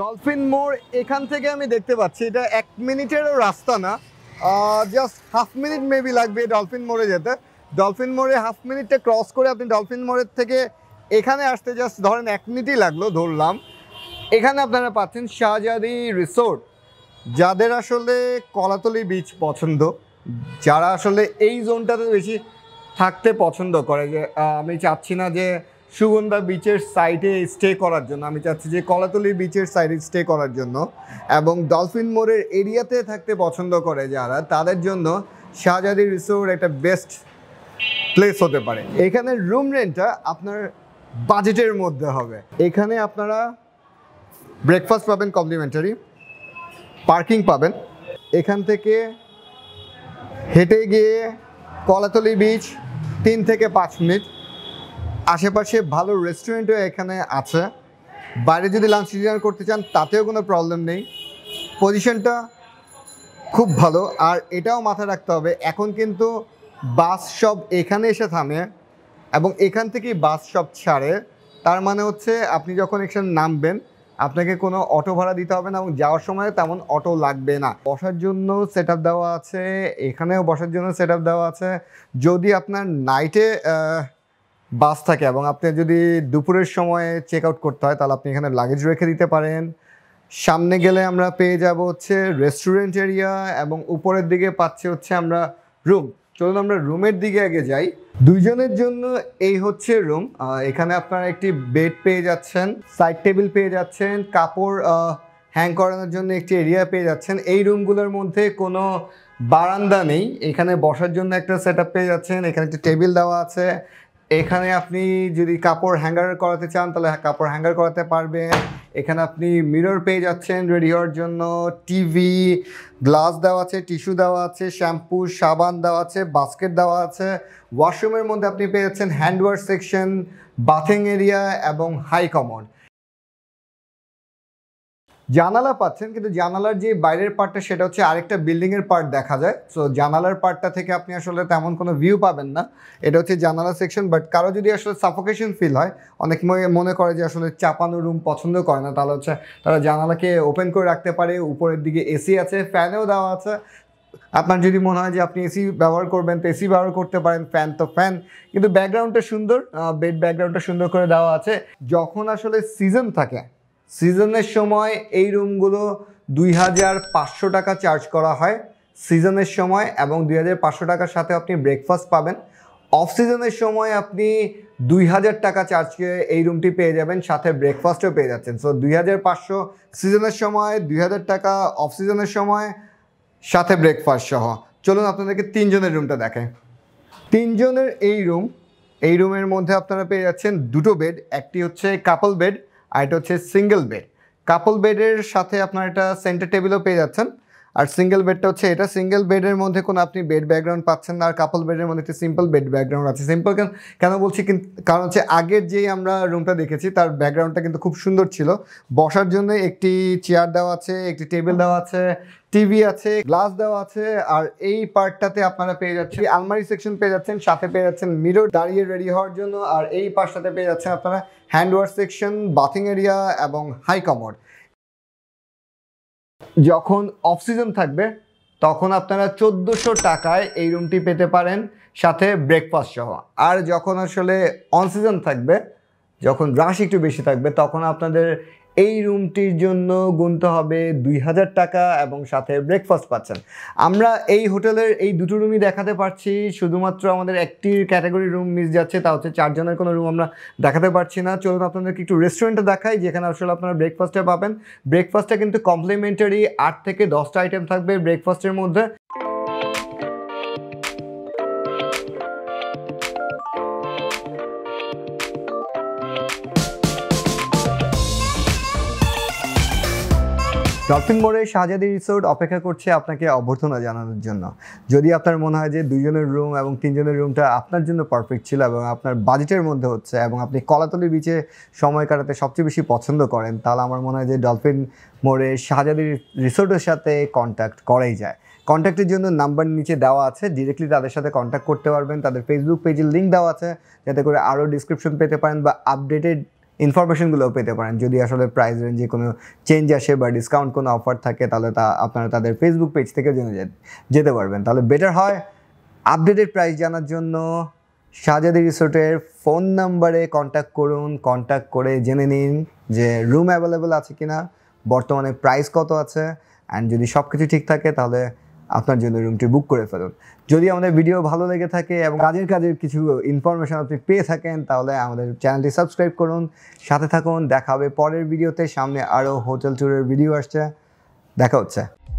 dolphin মোড় এখান থেকে আমি দেখতে পাচ্ছি এটা এক মিনিটেরও রাস্তা না জাস্ট হাফ মিনিট মেবি লাগবে ডলফিন মোড়ে যেতে ডলফিন মোড়ে হাফ মিনিটটা ক্রস করে আপনি ডলফিন মোড়ের থেকে এখানে আসতে জাস্ট ধরেন এক মিনিটই লাগলো ধরলাম এখানে আপনারা পাচ্ছেন শাহজাদি রিসোর্ট যাদের আসলে কলাতলি বিচ পছন্দ যারা আসলে এই জোনটাতে বেশি থাকতে পছন্দ করে যে আমি চাচ্ছি না যে সুগন্ধা বিচের সাইডে স্টে করার জন্য আমি চাচ্ছি যে কলাতলি বিচের সাইডে স্টে করার জন্য এবং ডলফিন মোড়ের এরিয়াতে থাকতে পছন্দ করে যারা তাদের জন্য শাহজাদি রিসোর্ট একটা বেস্ট প্লেস হতে পারে এখানে রুম রেন্টটা আপনার বাজেটের মধ্যে হবে এখানে আপনারা ব্রেকফাস্ট পাবেন কমপ্লিমেন্টারি পার্কিং পাবেন এখান থেকে হেঁটে গিয়ে কলাতলি বিচ তিন থেকে পাঁচ মিনিট আশেপাশে ভালো রেস্টুরেন্টও এখানে আছে বাইরে যদি লাঞ্চ ডিনার করতে চান তাতেও কোনো প্রবলেম নেই পজিশনটা খুব ভালো আর এটাও মাথায় রাখতে হবে এখন কিন্তু বাস সব এখানে এসে থামে এবং এখান থেকেই বাস সব ছাড়ে তার মানে হচ্ছে আপনি যখন এখানে নামবেন আপনাকে কোনো অটো ভাড়া দিতে হবে না এবং যাওয়ার সময় তেমন অটো লাগবে না বসার জন্য সেট দেওয়া আছে এখানেও বসার জন্য সেট দেওয়া আছে যদি আপনার নাইটে বাস থাকে এবং আপনি যদি দুপুরের সময় চেক আউট করতে হয় তাহলে আপনি এখানে লাগেজ রেখে দিতে পারেন সামনে গেলে আমরা পেয়ে যাব হচ্ছে রেস্টুরেন্ট এরিয়া এবং উপরের দিকে পাচ্ছি হচ্ছে আমরা রুম চলুন আমরা রুমের দিকে আগে যাই দুইজনের জন্য এই হচ্ছে রুম এখানে আপনারা একটি বেড পেয়ে যাচ্ছেন সাইড টেবিল পেয়ে যাচ্ছেন কাপড় হ্যাং করানোর জন্য একটি এরিয়া পেয়ে যাচ্ছেন এই রুমগুলোর মধ্যে কোনো বারান্দা নেই এখানে বসার জন্য একটা সেট পেয়ে যাচ্ছেন এখানে একটি টেবিল দেওয়া আছে এখানে আপনি যদি কাপড় হ্যাঙ্গার করাতে চান তাহলে কাপড় হ্যাঙ্গার করাতে পারবেন এখানে আপনি মিরর পেয়ে যাচ্ছেন রেডি হওয়ার জন্য টিভি গ্লাস দেওয়া আছে টিস্যু দেওয়া আছে শ্যাম্পু সাবান দেওয়া আছে বাস্কেট দেওয়া আছে ওয়াশরুমের মধ্যে আপনি পেয়ে যাচ্ছেন হ্যান্ডওয়ার সেকশন বাথিং এরিয়া এবং হাই কমন জানালা পাচ্ছেন কিন্তু জানালার যে বাইরের পার্টটা সেটা হচ্ছে আরেকটা বিল্ডিংয়ের পার্ট দেখা যায় সো জানালার পার্টটা থেকে আপনি আসলে তেমন কোনো ভিউ পাবেন না এটা হচ্ছে জানালা সেকশন বাট কারো যদি আসলে সাফোকেশন ফিল হয় অনেক মনে করে যে আসলে চাপানো রুম পছন্দ করে না তাহলে হচ্ছে তারা জানালাকে ওপেন করে রাখতে পারে উপরের দিকে এসি আছে ফ্যানেও দেওয়া আছে আপনার যদি মনে হয় যে আপনি এসি ব্যবহার করবেন তো এসি ব্যবহার করতে পারেন ফ্যান তো ফ্যান কিন্তু ব্যাকগ্রাউন্ডটা সুন্দর বেড ব্যাকগ্রাউন্ডটা সুন্দর করে দেওয়া আছে যখন আসলে সিজন থাকে সিজনের সময় এই রুমগুলো দুই হাজার পাঁচশো টাকা চার্জ করা হয় সিজনের সময় এবং দুই হাজার পাঁচশো টাকার সাথে আপনি ব্রেকফাস্ট পাবেন অফ সিজনের সময় আপনি দুই হাজার টাকা চার্জ এই রুমটি পেয়ে যাবেন সাথে ব্রেকফাস্টও পেয়ে যাচ্ছেন সো দুই হাজার পাঁচশো সিজনের সময় দুই হাজার টাকা অফ সিজনের সময় সাথে ব্রেকফাস্ট সহ চলুন আপনাদেরকে তিনজনের রুমটা দেখে তিনজনের এই রুম এই রুমের মধ্যে আপনারা পেয়ে যাচ্ছেন দুটো বেড একটি হচ্ছে কাপল বেড আর এটা হচ্ছে সিঙ্গেল বেড কাপল বেডের সাথে আপনার এটা সেন্টার টেবিলও পেয়ে যাচ্ছেন আর সিঙ্গেল বেডটা হচ্ছে এটা সিঙ্গেল বেডের মধ্যে কোনো আপনি বেড ব্যাকগ্রাউন্ড পাচ্ছেন না আর কাপল বেডের মধ্যে একটি সিম্পল বেড ব্যাকগ্রাউন্ড আছে সিম্পল কেন কেন বলছি কারণ হচ্ছে আগের যেই আমরা রুমটা দেখেছি তার ব্যাকগ্রাউন্ডটা কিন্তু খুব সুন্দর ছিল বসার জন্য একটি চেয়ার দেওয়া আছে একটি টেবিল দেওয়া আছে টিভি আছে গ্লাস দেওয়া আছে আর এই পার্টটাতে আপনারা পেয়ে যাচ্ছেন আলমারি সেকশন পেয়ে যাচ্ছেন সাথে পেয়ে যাচ্ছেন মিরর দাঁড়িয়ে রেডি হওয়ার জন্য আর এই পার্টটাতে পেয়ে যাচ্ছেন আপনারা hand wash section bathing area এবং হাই কমোড যখন অফ সিজন থাকবে তখন আপনারা চোদ্দোশো টাকায় এই রুমটি পেতে পারেন সাথে ব্রেকফাস্ট সহ আর যখন আসলে অন সিজন থাকবে যখন রাশ একটু বেশি থাকবে তখন আপনাদের এই রুমটির জন্য গুনতে হবে দুই হাজার টাকা এবং সাথে ব্রেকফাস্ট পাচ্ছেন আমরা এই হোটেলের এই দুটো রুমই দেখাতে পারছি শুধুমাত্র আমাদের একটি ক্যাটাগরি রুম মিস যাচ্ছে তা হচ্ছে চারজনের কোনো রুম আমরা দেখাতে পারছি না চলুন আপনাদেরকে একটু রেস্টুরেন্টে দেখাই যেখানে আসলে আপনারা ব্রেকফাস্টটা পাবেন ব্রেকফাস্টটা কিন্তু কমপ্লিমেন্টারি আট থেকে দশটা আইটেম থাকবে ব্রেকফাস্টের মধ্যে ডলফিন মোড়ে শাহজাদি রিসোর্ট অপেক্ষা করছে আপনাকে অভ্যর্থনা জানানোর জন্য যদি আপনার মনে হয় যে দুইজনের রুম এবং তিনজনের রুমটা আপনার জন্য পারফেক্ট ছিল এবং আপনার বাজেটের মধ্যে হচ্ছে এবং আপনি কলাতলি বিচে সময় কাটাতে সবচেয়ে বেশি পছন্দ করেন তাহলে আমার মনে হয় যে ডলফিন মোড়ে শাহজাদি রিসোর্টের সাথে কন্ট্যাক্ট করাই যায় কন্ট্যাক্টের জন্য নাম্বার নিচে দেওয়া আছে ডিরেক্টলি তাদের সাথে কন্ট্যাক্ট করতে পারবেন তাদের ফেসবুক পেজের লিঙ্ক দেওয়া আছে যাতে করে আরও ডিসক্রিপশন পেতে পারেন বা আপডেটেড ইনফরমেশনগুলো পেতে পারেন যদি আসলে প্রাইস রেঞ্জে কোনো চেঞ্জ আসে বা ডিসকাউন্ট কোনো অফার থাকে তাহলে তা আপনারা তাদের ফেসবুক পেজ থেকে জেনে যেতে পারবেন তাহলে বেটার হয় আপডেটেড প্রাইস জানার জন্য শাহজাদি রিসোর্টের ফোন নাম্বারে কন্ট্যাক্ট করুন কন্ট্যাক্ট করে জেনে নিন যে রুম অ্যাভেলেবেল আছে কিনা বর্তমানে প্রাইস কত আছে অ্যান্ড যদি সব কিছু ঠিক থাকে তাহলে আপনার জন্য রুমটি বুক করে ফেলুন যদি আমাদের ভিডিও ভালো লেগে থাকে এবং কাজের কাজের কিছু ইনফরমেশান আপনি পেয়ে থাকেন তাহলে আমাদের চ্যানেলটি সাবস্ক্রাইব করুন সাথে থাকুন দেখা হবে পরের ভিডিওতে সামনে আরও হোটেল ট্যুরের ভিডিও আসছে দেখা হচ্ছে